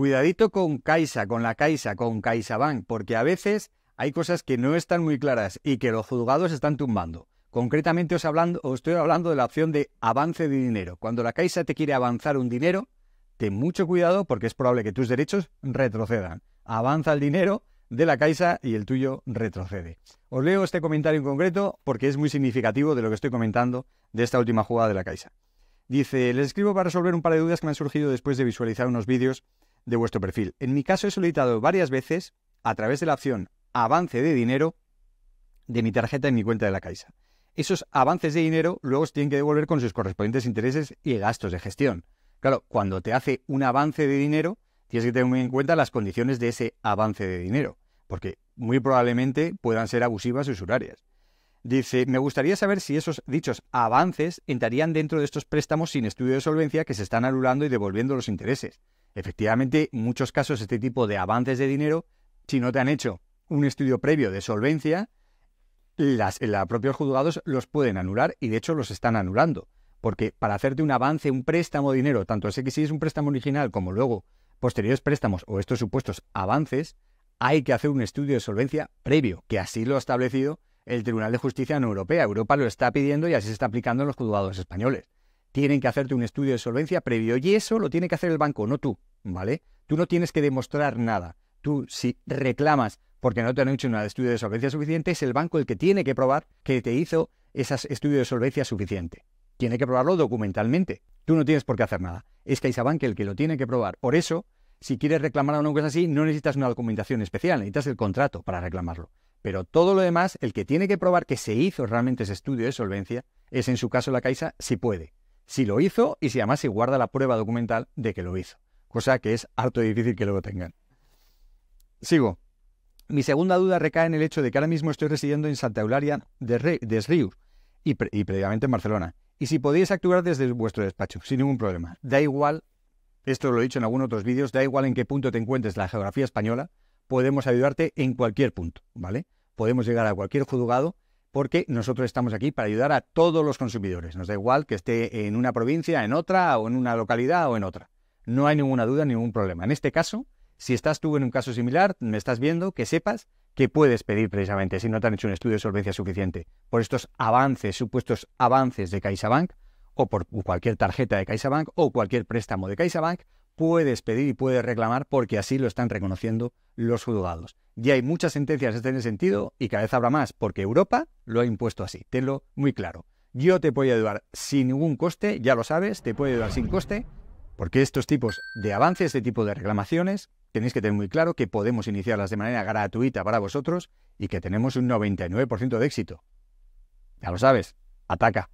Cuidadito con Caixa, con la Caixa, con CaixaBank, porque a veces hay cosas que no están muy claras y que los juzgados están tumbando. Concretamente os, hablando, estoy hablando de la opción de avance de dinero. Cuando la Caixa te quiere avanzar un dinero, ten mucho cuidado porque es probable que tus derechos retrocedan. Avanza el dinero de la Caixa y el tuyo retrocede. Os leo este comentario en concreto porque es muy significativo de lo que estoy comentando de esta última jugada de la Caixa. Dice, les escribo para resolver un par de dudas que me han surgido después de visualizar unos vídeos de vuestro perfil. En mi caso he solicitado varias veces a través de la opción avance de dinero de mi tarjeta en mi cuenta de la Caixa. Esos avances de dinero luego se tienen que devolver con sus correspondientes intereses y gastos de gestión. Claro, cuando te hace un avance de dinero, tienes que tener en cuenta las condiciones de ese avance de dinero, porque muy probablemente puedan ser abusivas y usurarias. Dice, me gustaría saber si esos dichos avances entrarían dentro de estos préstamos sin estudio de solvencia que se están anulando y devolviendo los intereses. Efectivamente, en muchos casos este tipo de avances de dinero, si no te han hecho un estudio previo de solvencia, las, los propios juzgados los pueden anular y de hecho los están anulando. Porque para hacerte un avance, un préstamo de dinero, tanto ese que si es un préstamo original como luego posteriores préstamos o estos supuestos avances, hay que hacer un estudio de solvencia previo, que así lo ha establecido el Tribunal de Justicia en Europea. Europa lo está pidiendo y así se está aplicando en los juzgados españoles tienen que hacerte un estudio de solvencia previo y eso lo tiene que hacer el banco, no tú, ¿vale? Tú no tienes que demostrar nada. Tú si reclamas porque no te han hecho un estudio de solvencia suficiente, es el banco el que tiene que probar que te hizo ese estudio de solvencia suficiente. Tiene que probarlo documentalmente. Tú no tienes por qué hacer nada. Es CaixaBank el que lo tiene que probar. Por eso, si quieres reclamar una cosa así, no necesitas una documentación especial, necesitas el contrato para reclamarlo. Pero todo lo demás, el que tiene que probar que se hizo realmente ese estudio de solvencia, es en su caso la Caixa, si puede si lo hizo y si además se guarda la prueba documental de que lo hizo, cosa que es harto difícil que luego tengan. Sigo. Mi segunda duda recae en el hecho de que ahora mismo estoy residiendo en Santa Eulalia de, Re de y, previamente en Barcelona. Y si podéis actuar desde vuestro despacho, sin ningún problema. Da igual, esto lo he dicho en algunos otros vídeos, da igual en qué punto te encuentres la geografía española, podemos ayudarte en cualquier punto, ¿vale? Podemos llegar a cualquier juzgado porque nosotros estamos aquí para ayudar a todos los consumidores. Nos da igual que esté en una provincia, en otra, o en una localidad o en otra. No hay ninguna duda, ningún problema. En este caso, si estás tú en un caso similar, me estás viendo, que sepas que puedes pedir precisamente si no te han hecho un estudio de solvencia suficiente por estos avances, supuestos avances de CaixaBank, o por cualquier tarjeta de CaixaBank o cualquier préstamo de CaixaBank, puedes pedir y puedes reclamar porque así lo están reconociendo los juzgados. Ya hay muchas sentencias en ese sentido y cada vez habrá más porque Europa lo ha impuesto así. Tenlo muy claro. Yo te puedo ayudar sin ningún coste, ya lo sabes, te puedo ayudar sin coste, porque estos tipos de avances, este tipo de reclamaciones, tenéis que tener muy claro que podemos iniciarlas de manera gratuita para vosotros y que tenemos un 99% de éxito. Ya lo sabes, ataca.